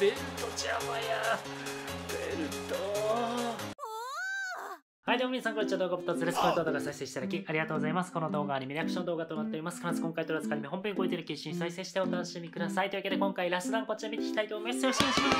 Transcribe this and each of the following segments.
ベルト邪魔やはい、どうも皆さん、こんにちは。動画2つンズです。この動画を再生していただきありがとうございます。この動画はアニメリアクション動画となっております。必ず今回とらずかアメ本編を超えている記事に再生してお楽しみください。というわけで、今回ラストダンこちら見ていきたいと思います。よろしくお願いします。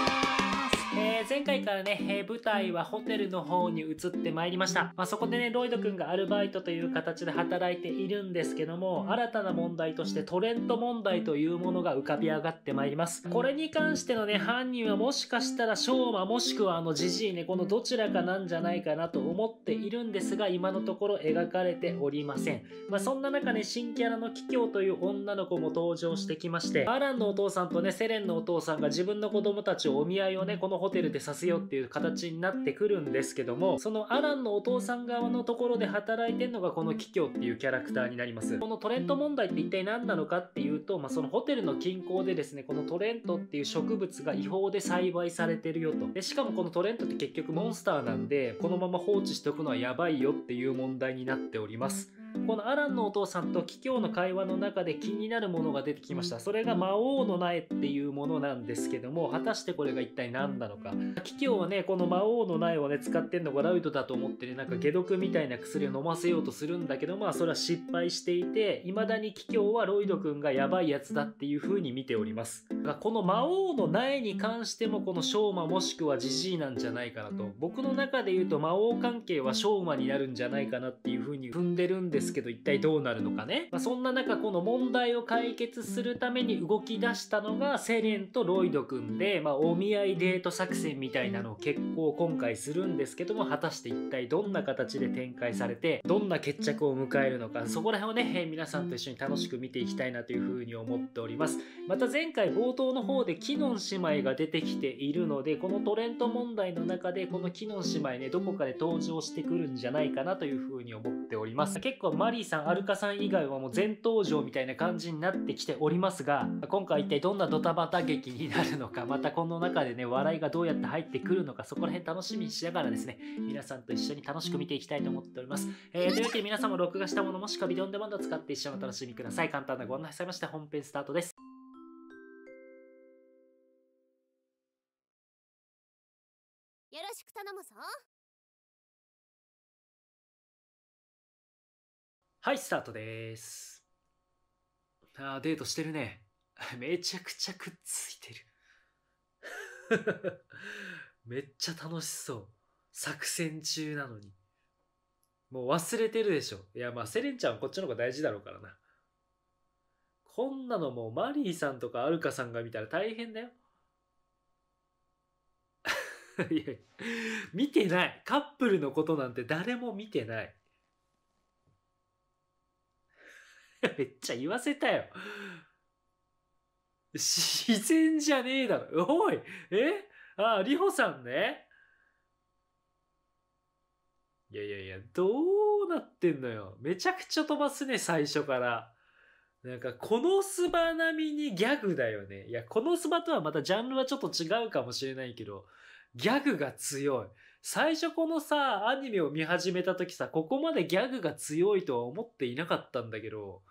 えー、前回からね、えー、舞台はホテルの方に移ってまいりました。まあ、そこでね、ロイド君がアルバイトという形で働いているんですけども、新たな問題としてトレント問題というものが浮かび上がってまいります。これに関してのね、犯人はもしかしたら昭和もしくはあのジジイね、このどちらかなんじゃないかなと思ってっているんですが、今のところ描かれておりません。まあ、そんな中ね、新キャラのキキョウという女の子も登場してきまして、アランのお父さんとね、セレンのお父さんが自分の子供たちをお見合いをね、このホテルでさせようっていう形になってくるんですけども、そのアランのお父さん側のところで働いてんのがこのキキョウっていうキャラクターになります。このトレント問題って一体何なのかっていうと、まあ、そのホテルの近郊でですね、このトレントっていう植物が違法で栽培されてるよと。でしかもこのトレントって結局モンスターなんで、このまま放置してとくのはやばいよっていう問題になっております。このアランのお父さんと桔梗の会話の中で気になるものが出てきましたそれが魔王の苗っていうものなんですけども果たしてこれが一体何なのか桔梗はねこの魔王の苗をね使ってんのがラウドだと思ってねなんか解毒みたいな薬を飲ませようとするんだけどまあそれは失敗していて未だに桔梗はロイド君がやばいやつだっていう風に見ておりますこの魔王の苗に関してもこの昌マもしくはジジイなんじゃないかなと僕の中で言うと魔王関係は昌マになるんじゃないかなっていう風に踏んでるんですですけど一体どうなるのかね、まあ、そんな中この問題を解決するために動き出したのがセレンとロイドくんで、まあ、お見合いデート作戦みたいなのを結構今回するんですけども果たして一体どんな形で展開されてどんな決着を迎えるのかそこら辺をね皆さんと一緒に楽しく見ていきたいなというふうに思っておりますまた前回冒頭の方でキノン姉妹が出てきているのでこのトレント問題の中でこのキノン姉妹ねどこかで登場してくるんじゃないかなというふうに思っております結構マリーさんアルカさん以外はもう全登場みたいな感じになってきておりますが今回一体どんなドタバタ劇になるのかまたこの中でね笑いがどうやって入ってくるのかそこら辺楽しみにしながらですね皆さんと一緒に楽しく見ていきたいと思っております、えー、というわけで皆さんも録画したものもしくはビデオンデマンドを使って一緒にお楽しみください簡単なご案内されまして本編スタートですよろしく頼むぞはい、スタートです。あー、デートしてるね。めちゃくちゃくっついてる。めっちゃ楽しそう。作戦中なのに。もう忘れてるでしょ。いや、まあ、セレンちゃんはこっちの方が大事だろうからな。こんなのもうマリーさんとかアルカさんが見たら大変だよ。いや、見てない。カップルのことなんて誰も見てない。めっちゃ言わせたよ。自然じゃねえだろ。おいえああ、リホさんね。いやいやいや、どうなってんのよ。めちゃくちゃ飛ばすね、最初から。なんか、このスバ並みにギャグだよね。いや、このスバとはまたジャンルはちょっと違うかもしれないけど、ギャグが強い。最初このさ、アニメを見始めた時さ、ここまでギャグが強いとは思っていなかったんだけど、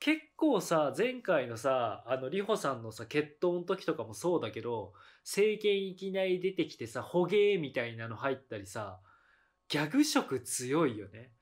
結構さ、前回のさ、あの、リホさんのさ、決闘の時とかもそうだけど、政権いきなり出てきてさ、捕鯨みたいなの入ったりさ、ギャグ色強いよね。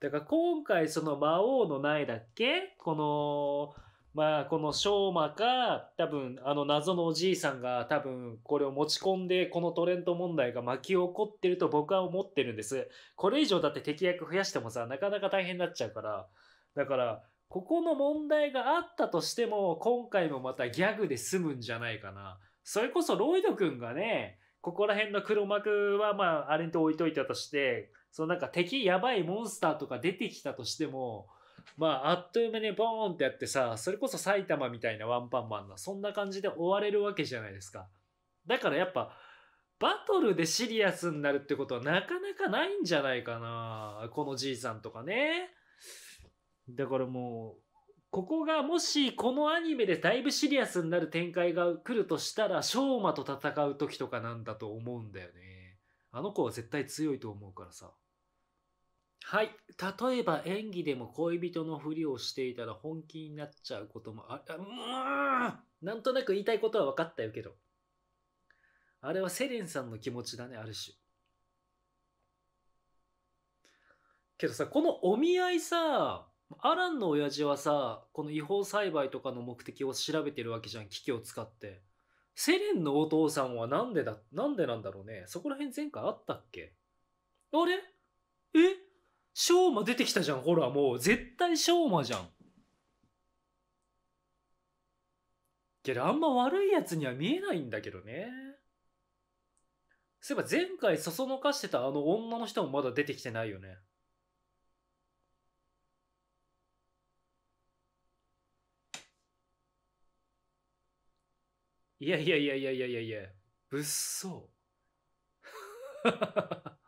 だから今回その魔王の苗だっけこの、まあ、この昌磨か、多分、あの謎のおじいさんが多分、これを持ち込んで、このトレント問題が巻き起こってると僕は思ってるんです。これ以上だって敵役増やしてもさ、なかなか大変になっちゃうから。だから、ここの問題があったとしても、今回もまたギャグで済むんじゃないかな。それこそロイド君がね、ここら辺の黒幕はまあ、あれと置いといたとして、そのなんか敵やばいモンスターとか出てきたとしても、まあ、あっという間にボーンってやってさ、それこそ埼玉みたいなワンパンマンな、そんな感じで追われるわけじゃないですか。だからやっぱ、バトルでシリアスになるってことはなかなかないんじゃないかな。このじいさんとかね。だからもう、ここがもしこのアニメでだいぶシリアスになる展開が来るとしたら、昌磨と戦う時とかなんだと思うんだよね。あの子は絶対強いと思うからさ。はい。例えば演技でも恋人のふりをしていたら本気になっちゃうこともあ、あうなんとなく言いたいことは分かったよけど。あれはセレンさんの気持ちだね、ある種。けどさ、このお見合いさ、アランの親父はさ、この違法栽培とかの目的を調べてるわけじゃん、機器を使って。セレンのお父さんはなんでだ、なんでなんだろうね。そこら辺前回あったっけあれえショうマ出てきたじゃん、ほら、もう。絶対ショう。マじゃん。けど、あんま悪いやつには見えないんだけどね。そういえば前回そそのかしてたあの女の人もまだ出てきてないよね。いやいやいやいやいやいやいや、物騒。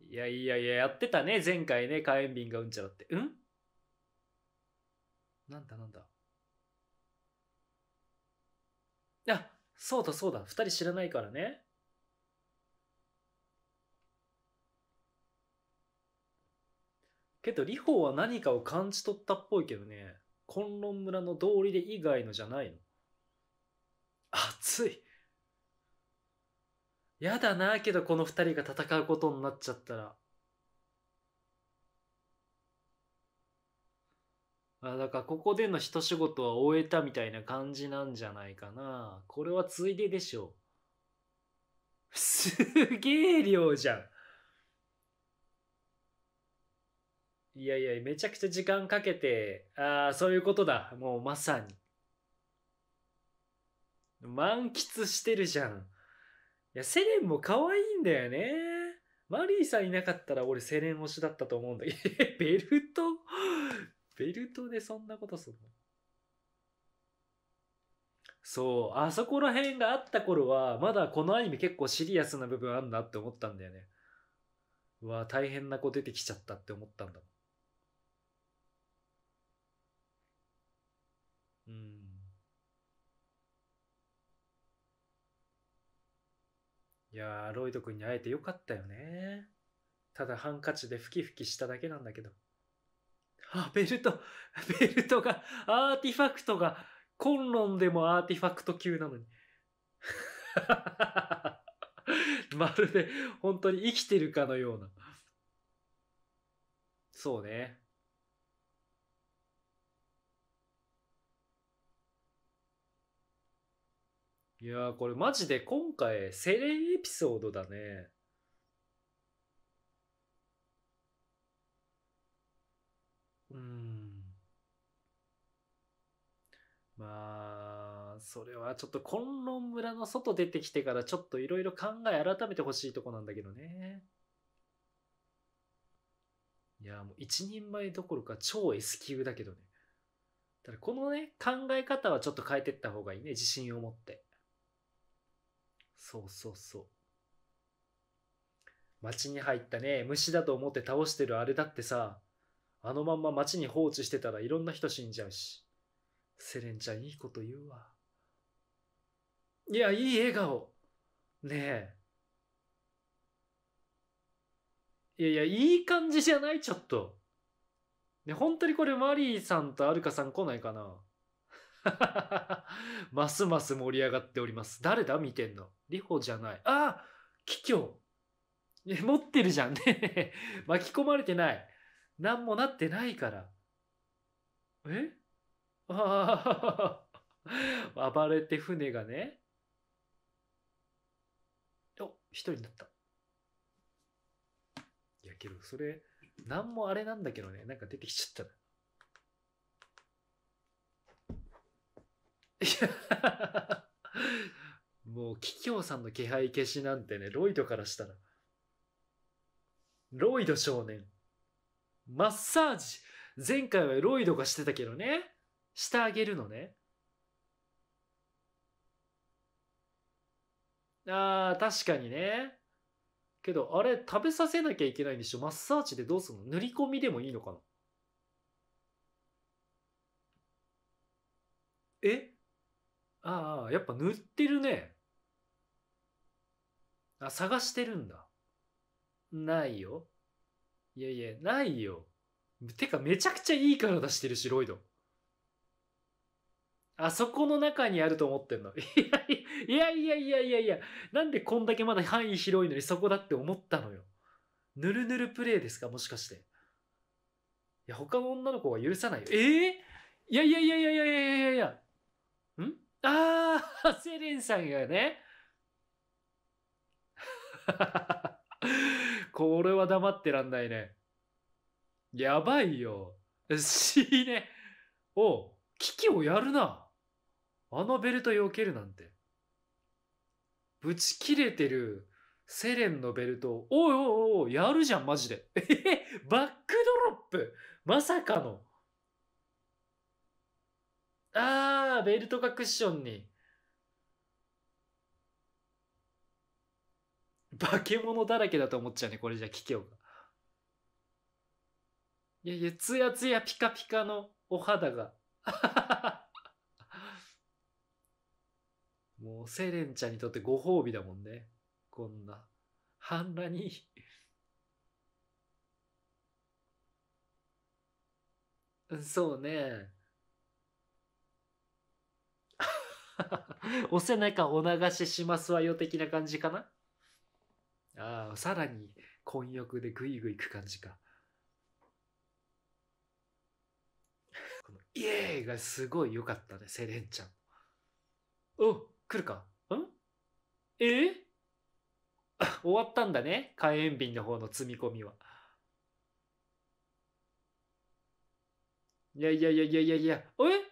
いやいやいや、やってたね、前回ね、火炎瓶がうんちゃらって。うんなんだなんだ。あ、そうだそうだ、二人知らないからね。けど、リホは何かを感じ取ったっぽいけどね、崑崙村の道理で以外のじゃないの。熱い。やだなけどこの二人が戦うことになっちゃったら。あだからここでの一仕事は終えたみたいな感じなんじゃないかな。これはついででしょう。すげえ量じゃん。いやいや、めちゃくちゃ時間かけて、ああ、そういうことだ。もうまさに。満喫してるじゃん。いや、セレンも可愛いんだよね。マリーさんいなかったら俺セレン推しだったと思うんだけど、ベルトベルトでそんなことするのそう、あそこら辺があった頃は、まだこのアニメ結構シリアスな部分あんなって思ったんだよね。うわ、大変な子出てきちゃったって思ったんだもん。いやー、ロイド君に会えてよかったよね。ただハンカチでふきふきしただけなんだけど。あ、ベルト、ベルトが、アーティファクトが、コンロンでもアーティファクト級なのに。まるで本当に生きてるかのような。そうね。いやこれマジで今回セレンエピソードだね。うん。まあ、それはちょっと混乱村の外出てきてからちょっといろいろ考え改めてほしいとこなんだけどね。いやもう一人前どころか超 S 級だけどね。ただこのね、考え方はちょっと変えてった方がいいね、自信を持って。そうそうそう町に入ったね虫だと思って倒してるあれだってさあのまんま町に放置してたらいろんな人死んじゃうしセレンちゃんいいこと言うわいやいい笑顔ねえいやいや、いい感じじゃないちょっと。ね、本当にこれマリーさんとアルカさん来ないかな ますます盛り上がっております。誰だ見てんのリホじゃない。あ桔梗え、持ってるじゃんね。巻き込まれてない。何もなってないから。えああ、暴れて船がね。お、一人になった。いやけど、それ、何もあれなんだけどね。なんか出てきちゃったや、もう、桔梗さんの気配消しなんてね、ロイドからしたら。ロイド少年。マッサージ。前回はロイドがしてたけどね。してあげるのね。ああ、確かにね。けど、あれ、食べさせなきゃいけないんでしょマッサージでどうすんの塗り込みでもいいのかなえああ、やっぱ塗ってるね。あ、探してるんだ。ないよ。いやいや、ないよ。てか、めちゃくちゃいい体してるし、ロイド。あそこの中にあると思ってんの。いやいやいやいやいやなんでこんだけまだ範囲広いのにそこだって思ったのよ。ぬるぬるプレイですかもしかして。いや、他の女の子は許さないよ。ええいやいやいやいやいやいやいやいや。んあー、セレンさんがね。これは黙ってらんないね。やばいよ。死ね。おお危機をやるな。あのベルト避けるなんて。ぶち切れてるセレンのベルト、おいおいおい、やるじゃん、マジで。えバックドロップまさかの。ああ、ベルトかクッションに。化け物だらけだと思っちゃうね、これじゃ、聞けよが。いやいや、つやつやピカピカのお肌が。もう、セレンちゃんにとってご褒美だもんね。こんな。半裸にそうね。お背中お流ししますわよ的な感じかなああ、さらに混浴でぐいぐいく感じか。このイエーイがすごい良かったね、セレンちゃん。お来るかんええー、終わったんだね、火炎瓶の方の積み込みは。いやいやいやいやいやいや、え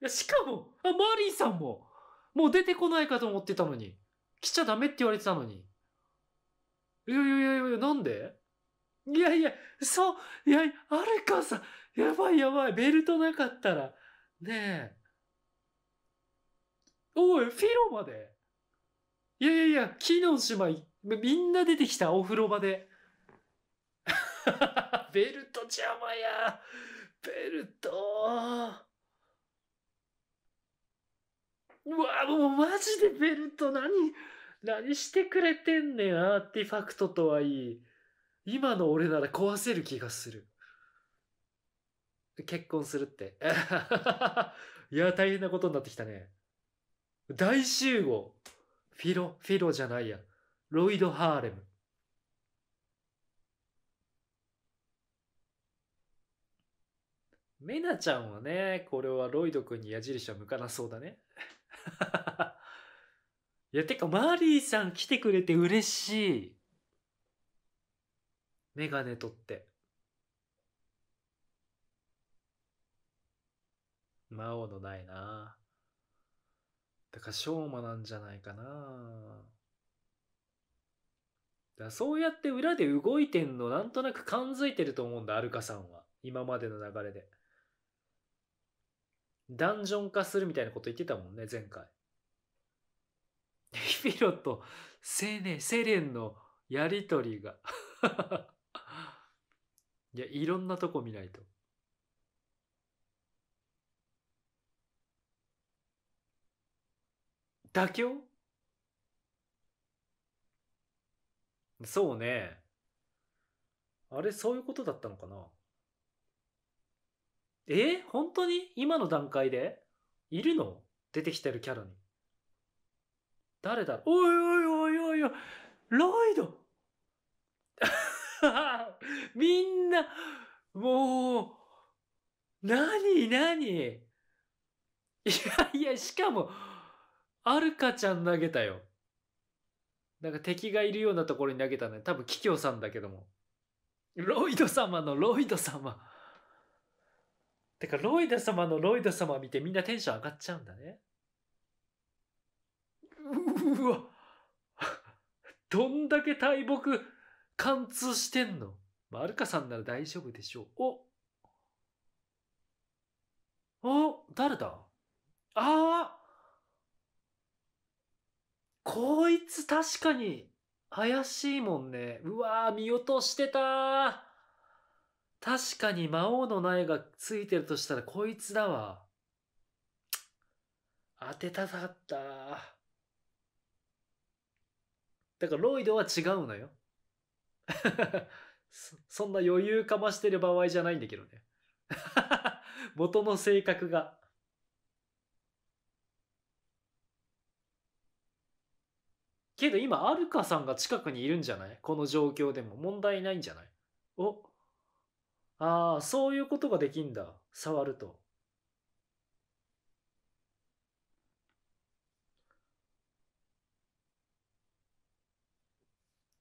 や、しかも、あ、マリーさんも、もう出てこないかと思ってたのに。来ちゃダメって言われてたのに。いやいやいやいや、なんでいやいや、そう、いや、あるかさ、やばいやばい、ベルトなかったら、ねえ。おい、フィロまで。いやいやいや、木の姉妹、みんな出てきた、お風呂場で。ベルト邪魔や。ベルト。うわもうマジでベルト何、何してくれてんねん、アーティファクトとはいい。今の俺なら壊せる気がする。結婚するって。いや、大変なことになってきたね。大集合。フィロ、フィロじゃないや。ロイド・ハーレム。メナちゃんはね、これはロイド君に矢印は向かなそうだね。いや、てか、マリーさん来てくれて嬉しい。メガネ取って。魔王のないな。だから、しょうまなんじゃないかな。だそうやって裏で動いてんの、なんとなく感づいてると思うんだ、アルカさんは。今までの流れで。ダンジョン化するみたいなこと言ってたもんね、前回。ヒ フィロとセネ、セレンのやりとりが いや、いろんなとこ見ないと。妥協そうね。あれ、そういうことだったのかなえ本当に今の段階でいるの出てきてるキャラに。誰だろおいおいおいおいおい、ロイド みんな、もう、なになにいやいや、しかも、アルカちゃん投げたよ。なんか敵がいるようなところに投げたね。多分、キキョさんだけども。ロイド様のロイド様。てか、ロイド様のロイド様見てみんなテンション上がっちゃうんだね。ううわ どんだけ大木貫通してんのまあ、ルカさんなら大丈夫でしょう。おお誰だああこいつ確かに怪しいもんね。うわー、見落としてた確かに魔王の苗がついてるとしたらこいつだわ。当てたかった。だからロイドは違うのよ。そそんな余裕かましてる場合じゃないんだけどね。元の性格が。けど今、アルカさんが近くにいるんじゃないこの状況でも問題ないんじゃないおああ、そういうことができんだ。触ると。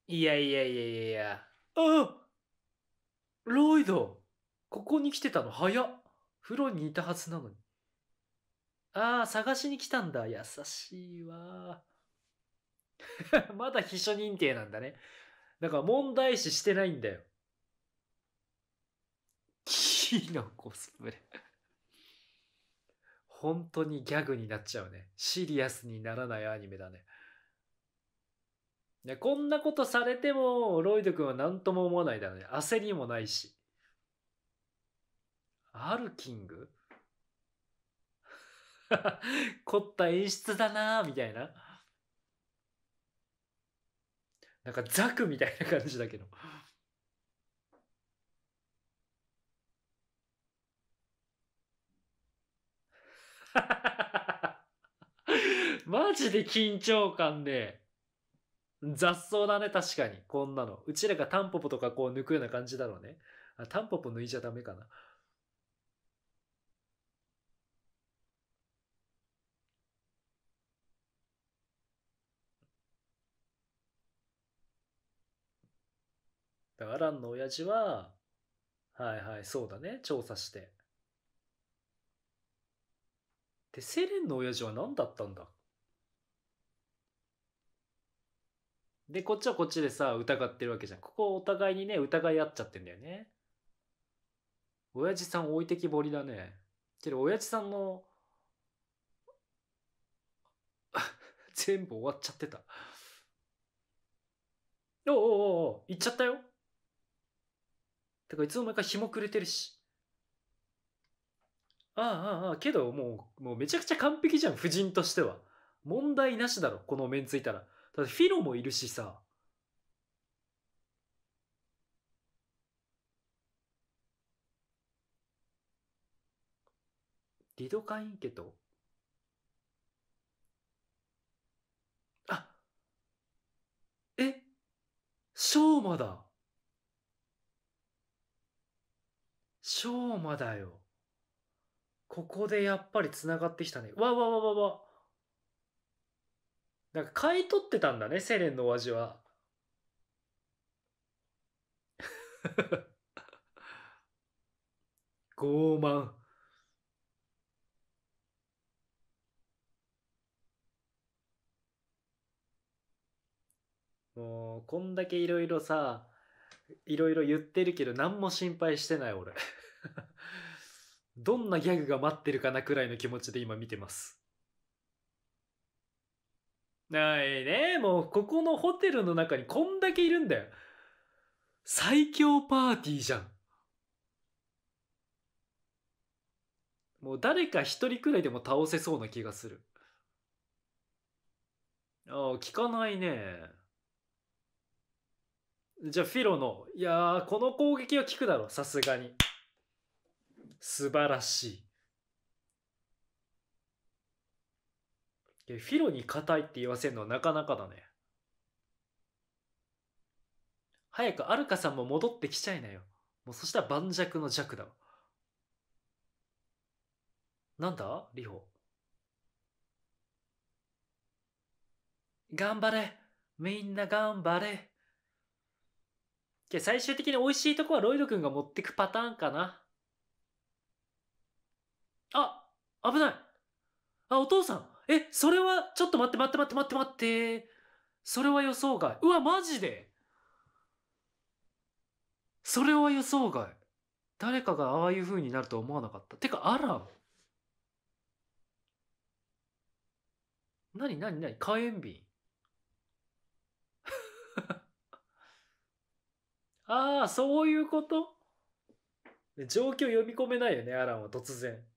いやいやいやいやいや。あロイドここに来てたの早っ風呂にいたはずなのに。ああ、探しに来たんだ。優しいわ。まだ秘書認定なんだね。だから問題視してないんだよ。C のコスプレ本当にギャグになっちゃうね。シリアスにならないアニメだね。でこんなことされても、ロイド君は何とも思わないだろうね。焦りもないし。アルキング 凝った演出だなみたいな。なんかザクみたいな感じだけど。マジで緊張感で、雑草だね、確かに。こんなの。うちらがタンポポとかこう抜くような感じだろうね。あタンポポ抜いちゃダメかな。だからアランの親父は、はいはい、そうだね。調査して。で、セレンの親父は何だったんだで、こっちはこっちでさ、疑ってるわけじゃん。ここお互いにね、疑い合っちゃってんだよね。親父さん置いてきぼりだね。けど、親父さんの 全部終わっちゃってたおおおお行っちゃったよ。てか、いつの間にか日も暮れてるし。ああああああ、けどもう、もうめちゃくちゃ完璧じゃん、夫人としては。問題なしだろ、この面ついたら。ただフィロもいるしさ。リドカイン家と。あえしょうまだ。しょうまだよ。ここでやっぱり繋がってきたね。わわわわわ。なんか買い取ってたんだね、セレンのお味は。傲慢。もう、こんだけいろいろさ、いろいろ言ってるけど、何も心配してない俺 どんなギャグが待ってるかなくらいの気持ちで今見てます。ないね、もうここのホテルの中にこんだけいるんだよ。最強パーティーじゃん。もう誰か一人くらいでも倒せそうな気がする。ああ、聞かないね。じゃあフィロの、いやこの攻撃は効くだろ、さすがに。素晴らしい。フィロに硬いって言わせるのはなかなかだね。早くアルカさんも戻ってきちゃいなよ。もうそしたら盤石の弱だなんだリホ。頑張れみんな頑張れ最終的に美味しいとこはロイド君が持ってくパターンかな。あ、危ない。あ、お父さん。え、それは、ちょっと待って待って待って待って待って。それは予想外。うわ、マジで。それは予想外。誰かがああいう風になると思わなかった。てか、アラン。なになになに火炎瓶。ああ、そういうこと状況読み込めないよね、アランは突然。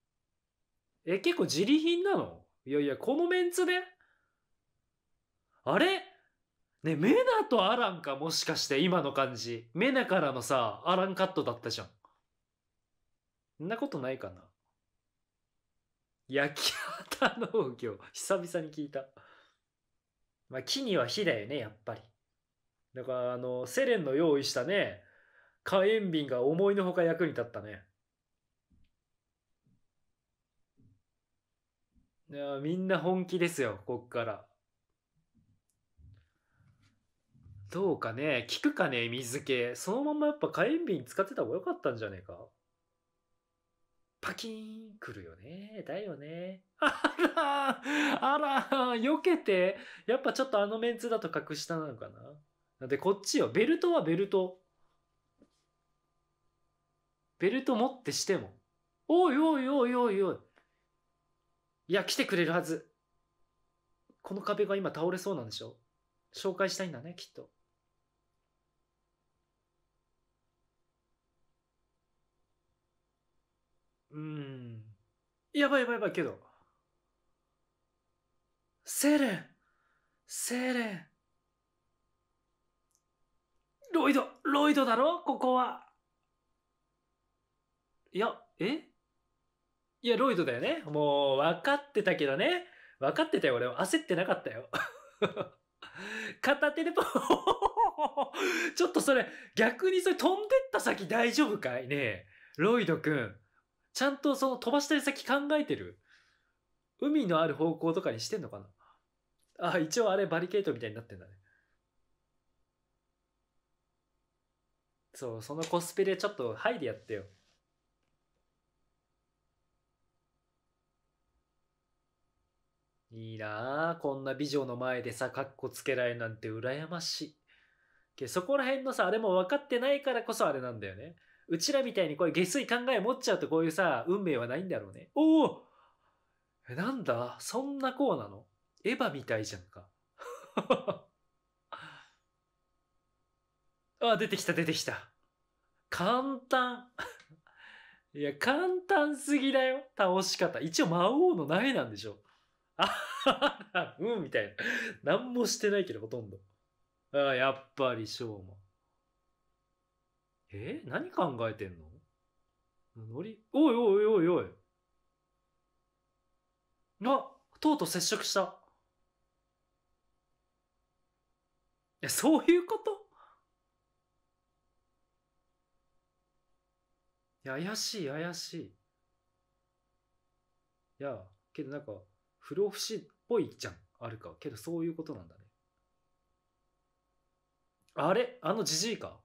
え、結構自利品なのいやいや、このメンツであれね、メナとアランか、もしかして今の感じ。メナからのさ、アランカットだったじゃん。そんなことないかな。焼き畑農業。久々に聞いた。まあ、木には火だよね、やっぱり。だから、あの、セレンの用意したね、火炎瓶が思いのほか役に立ったね。いやみんな本気ですよ、こっから。どうかね、聞くかね、水気。そのままやっぱ火炎瓶使ってた方が良かったんじゃねえかパキーンくるよね。だよね。あらあら避けてやっぱちょっとあのメンツだと格下なのかなで、こっちよ。ベルトはベルト。ベルト持ってしても。おいおいおいおいおい。いや、来てくれるはず。この壁が今倒れそうなんでしょ紹介したいんだね、きっと。うーん。やばいやばいやばいけど。セレンセレンロイドロイドだろここはいや、えいや、ロイドだよね。もう、分かってたけどね。分かってたよ、俺は。焦ってなかったよ。片手でポン ちょっとそれ、逆にそれ飛んでった先大丈夫かいねえ。ロイドくん。ちゃんとその飛ばした先考えてる海のある方向とかにしてんのかなあ、一応あれバリケードみたいになってんだね。そう、そのコスプレちょっと、はいでやってよ。いいなあこんな美女の前でさ、かっこつけられなんて羨ましい。けそこら辺のさ、あれも分かってないからこそあれなんだよね。うちらみたいにこういう下水考え持っちゃうとこういうさ、運命はないんだろうね。おおえ、なんだそんなこうなのエヴァみたいじゃんか。あ、出てきた出てきた。簡単。いや、簡単すぎだよ。倒し方。一応魔王の苗なんでしょ。あ うんみたいな。何もしてないけど、ほとんど。あやっぱりしょうま。えー、何考えてんののり、おいおいおいおい。あ、とうとう接触した。え、そういうこといや、怪しい、怪しい。いや、けどなんか、不老不死っぽいじゃんあるかけどそういうことなんだねあれあのじじいか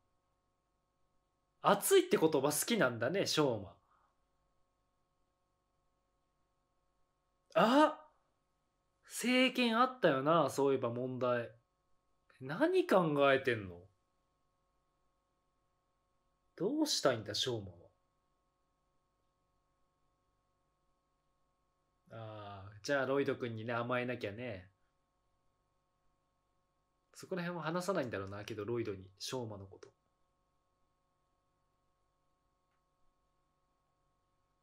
熱いって言葉好きなんだね、しょうま。あ政権あったよな、そういえば問題。何考えてんのどうしたいんだ、しょうまは。じゃあロイド君にね甘えなきゃねそこら辺は話さないんだろうなけどロイドにショーマのこと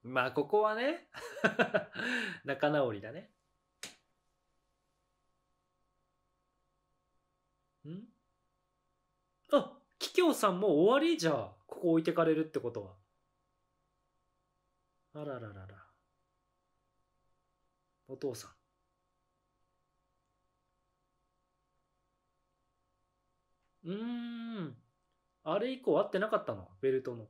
まあここはね 仲直りだねんあ桔梗さんもう終わりじゃあここ置いてかれるってことはあららららお父さん。うーん。あれ以降合ってなかったのベルトの。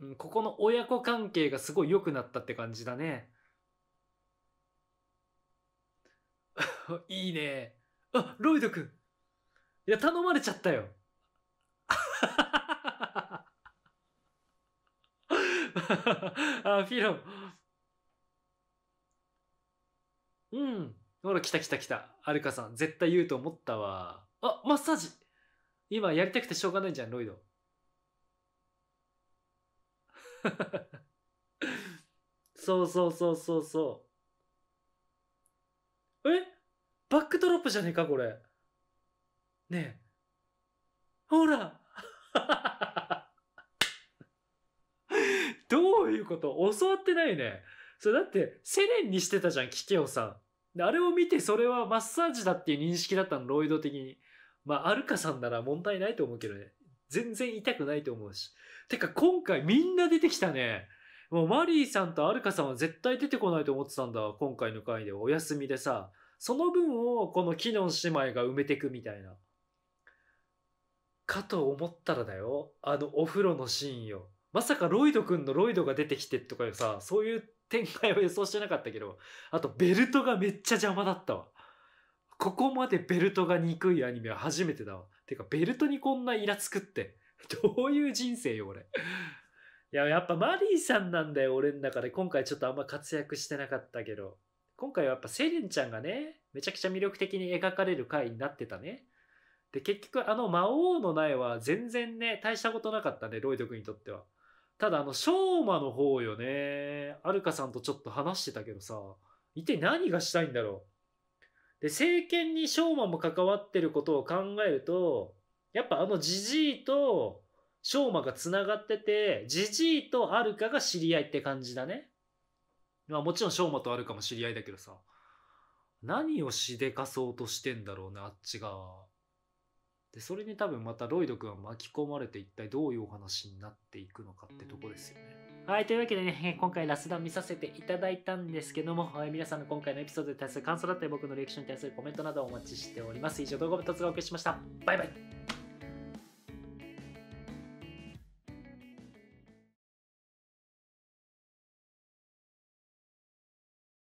うん、ここの親子関係がすごい良くなったって感じだね。いいね。あ、ロイドくん。いや、頼まれちゃったよ。あ、フィロン。うん。ほら、来た来た来た。アルカさん、絶対言うと思ったわ。あ、マッサージ今やりたくてしょうがないじゃん、ロイド。そうそうそうそうそう。えバックドロップじゃねえか、これ。ねえ。ほらういうこと教わってないね。それだって、セレンにしてたじゃん、キケオさん。あれを見て、それはマッサージだっていう認識だったの、ロイド的に。まあ、アルカさんなら問題ないと思うけどね。全然痛くないと思うし。てか、今回みんな出てきたね。もうマリーさんとアルカさんは絶対出てこないと思ってたんだ。今回の回でお休みでさ。その分をこのキノン姉妹が埋めてくみたいな。かと思ったらだよ。あのお風呂のシーンよ。まさかロイド君のロイドが出てきてとかさ、そういう展開は予想してなかったけど、あとベルトがめっちゃ邪魔だったわ。ここまでベルトが憎いアニメは初めてだわ。てか、ベルトにこんなイラつくって。どういう人生よ、俺。いや、やっぱマリーさんなんだよ、俺の中で。今回ちょっとあんま活躍してなかったけど。今回はやっぱセレンちゃんがね、めちゃくちゃ魅力的に描かれる回になってたね。で、結局あの魔王の苗は全然ね、大したことなかったね、ロイド君にとっては。ただあの、昌磨の方よね。アルカさんとちょっと話してたけどさ、一体何がしたいんだろう。で、政権に昌磨も関わってることを考えると、やっぱあのじじいと昌磨が繋がってて、じじいとアルカが知り合いって感じだね。まあもちろん昌磨とアルカも知り合いだけどさ、何をしでかそうとしてんだろうな、あっちが。でそれに多分またロイド君は巻き込まれて一体どういうお話になっていくのかってとこですよね。はい、というわけでね、今回ラスダン見させていただいたんですけども、えい、皆さんの今回のエピソードに対する感想だったり、僕のリアクションに対するコメントなどお待ちしております。以上、動画部突がお送りしました。バイバイ